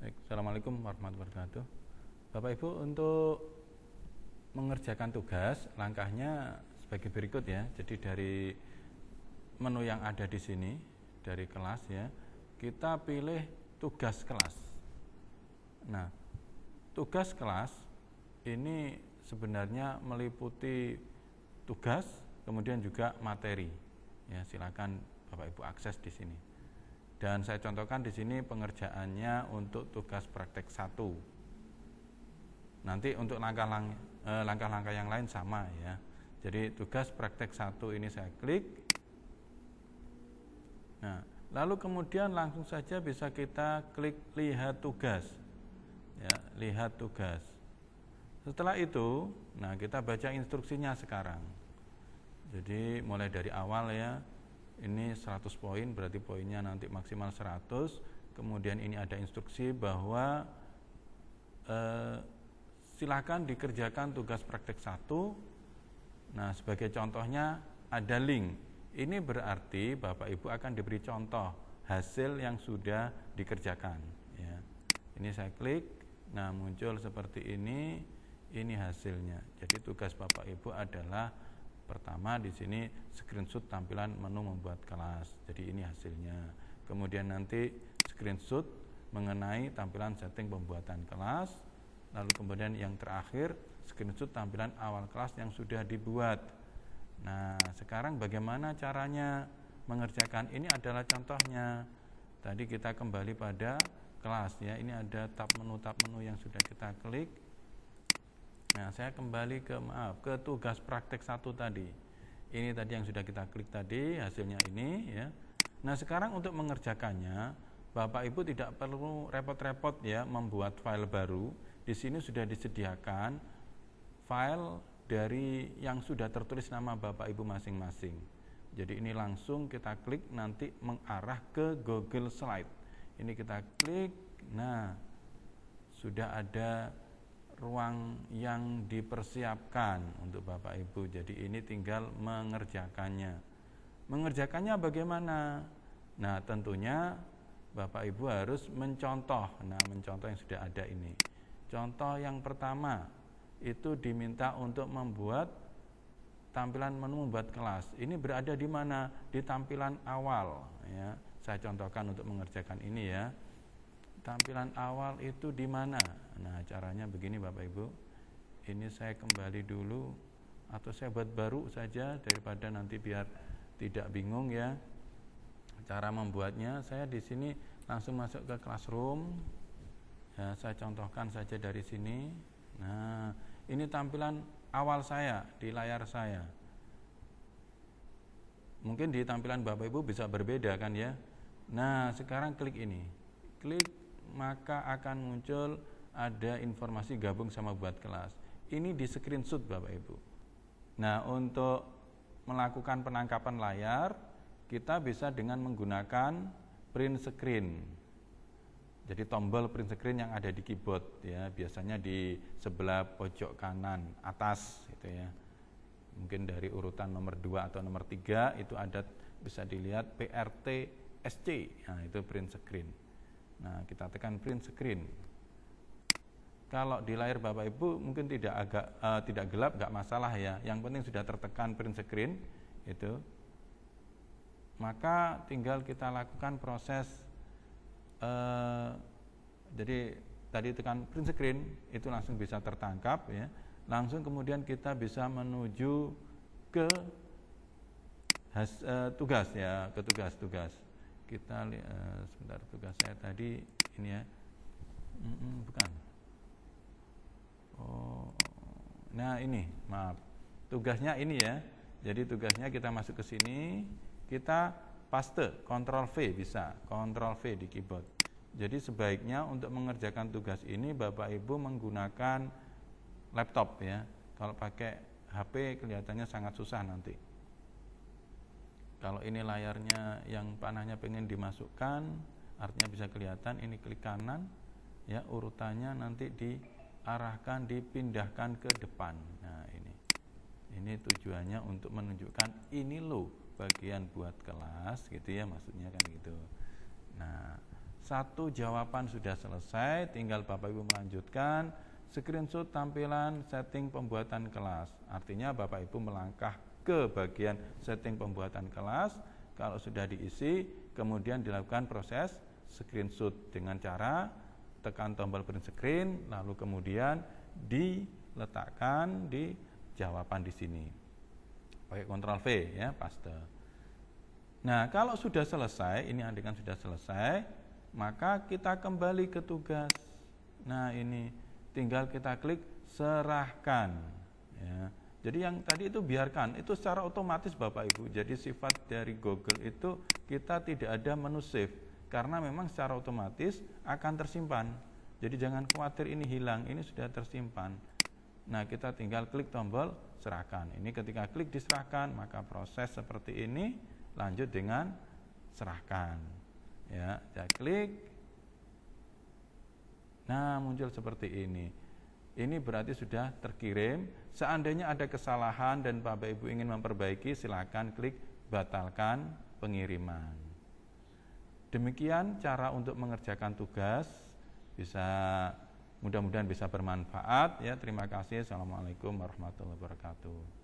Baik, Assalamualaikum warahmatullahi wabarakatuh. Bapak Ibu untuk mengerjakan tugas langkahnya sebagai berikut ya. Jadi dari menu yang ada di sini dari kelas ya, kita pilih tugas kelas. Nah, tugas kelas ini sebenarnya meliputi tugas kemudian juga materi. Ya, silakan Bapak Ibu akses di sini. Dan saya contohkan di sini pengerjaannya untuk tugas praktek satu. Nanti untuk eh, langkah-langkah yang lain sama ya. Jadi tugas praktek satu ini saya klik. Nah, lalu kemudian langsung saja bisa kita klik lihat tugas. Ya, lihat tugas. Setelah itu, nah kita baca instruksinya sekarang. Jadi mulai dari awal ya ini 100 poin berarti poinnya nanti maksimal 100 kemudian ini ada instruksi bahwa eh, silakan dikerjakan tugas praktek 1 nah sebagai contohnya ada link ini berarti Bapak Ibu akan diberi contoh hasil yang sudah dikerjakan ya. ini saya klik nah muncul seperti ini ini hasilnya jadi tugas Bapak Ibu adalah Pertama di sini screenshot tampilan menu membuat kelas. Jadi ini hasilnya. Kemudian nanti screenshot mengenai tampilan setting pembuatan kelas. Lalu kemudian yang terakhir screenshot tampilan awal kelas yang sudah dibuat. Nah, sekarang bagaimana caranya mengerjakan ini adalah contohnya. Tadi kita kembali pada kelas ya. Ini ada tab menu tab menu yang sudah kita klik Nah, saya kembali ke maaf ke tugas praktek satu tadi. Ini tadi yang sudah kita klik tadi, hasilnya ini ya. Nah, sekarang untuk mengerjakannya, Bapak Ibu tidak perlu repot-repot ya membuat file baru. Di sini sudah disediakan file dari yang sudah tertulis nama Bapak Ibu masing-masing. Jadi ini langsung kita klik nanti mengarah ke Google Slide. Ini kita klik. Nah, sudah ada ruang yang dipersiapkan untuk Bapak Ibu. Jadi ini tinggal mengerjakannya. Mengerjakannya bagaimana? Nah, tentunya Bapak Ibu harus mencontoh. Nah, mencontoh yang sudah ada ini. Contoh yang pertama itu diminta untuk membuat tampilan menu membuat kelas. Ini berada di mana? Di tampilan awal ya. Saya contohkan untuk mengerjakan ini ya tampilan awal itu di mana? Nah, caranya begini Bapak Ibu. Ini saya kembali dulu atau saya buat baru saja daripada nanti biar tidak bingung ya. Cara membuatnya saya di sini langsung masuk ke classroom. Ya, saya contohkan saja dari sini. Nah, ini tampilan awal saya di layar saya. Mungkin di tampilan Bapak Ibu bisa berbeda kan ya. Nah, sekarang klik ini. Klik maka akan muncul ada informasi gabung sama buat kelas. Ini di screenshot Bapak Ibu. Nah, untuk melakukan penangkapan layar, kita bisa dengan menggunakan print screen. Jadi tombol print screen yang ada di keyboard ya, biasanya di sebelah pojok kanan atas gitu ya. Mungkin dari urutan nomor 2 atau nomor 3 itu ada bisa dilihat PRT SC. Nah, itu print screen. Nah, kita tekan print screen. Kalau di layar Bapak Ibu mungkin tidak agak uh, tidak gelap, nggak masalah ya. Yang penting sudah tertekan print screen itu. Maka tinggal kita lakukan proses uh, jadi tadi tekan print screen itu langsung bisa tertangkap ya. Langsung kemudian kita bisa menuju ke has, uh, tugas ya, ke tugas-tugas kita uh, sebentar tugas saya tadi ini ya mm -mm, bukan oh nah ini maaf tugasnya ini ya jadi tugasnya kita masuk ke sini kita paste control V bisa control V di keyboard jadi sebaiknya untuk mengerjakan tugas ini Bapak Ibu menggunakan laptop ya kalau pakai HP kelihatannya sangat susah nanti kalau ini layarnya yang panahnya pengen dimasukkan artinya bisa kelihatan ini klik kanan ya urutannya nanti diarahkan dipindahkan ke depan nah ini ini tujuannya untuk menunjukkan ini loh bagian buat kelas gitu ya maksudnya kan gitu nah satu jawaban sudah selesai tinggal Bapak Ibu melanjutkan screenshot tampilan setting pembuatan kelas artinya Bapak Ibu melangkah ke bagian setting pembuatan kelas. Kalau sudah diisi, kemudian dilakukan proses screenshot dengan cara tekan tombol print screen, lalu kemudian diletakkan di jawaban di sini. Pakai Ctrl V ya, paste. Nah, kalau sudah selesai, ini adegan sudah selesai, maka kita kembali ke tugas. Nah, ini tinggal kita klik serahkan. Ya. Jadi yang tadi itu biarkan, itu secara otomatis Bapak Ibu. Jadi sifat dari Google itu kita tidak ada menu save karena memang secara otomatis akan tersimpan. Jadi jangan khawatir ini hilang, ini sudah tersimpan. Nah, kita tinggal klik tombol serahkan. Ini ketika klik diserahkan, maka proses seperti ini lanjut dengan serahkan. Ya, saya klik. Nah, muncul seperti ini ini berarti sudah terkirim. Seandainya ada kesalahan dan Bapak Ibu ingin memperbaiki, silakan klik batalkan pengiriman. Demikian cara untuk mengerjakan tugas. Bisa mudah-mudahan bisa bermanfaat ya. Terima kasih. Assalamualaikum warahmatullahi wabarakatuh.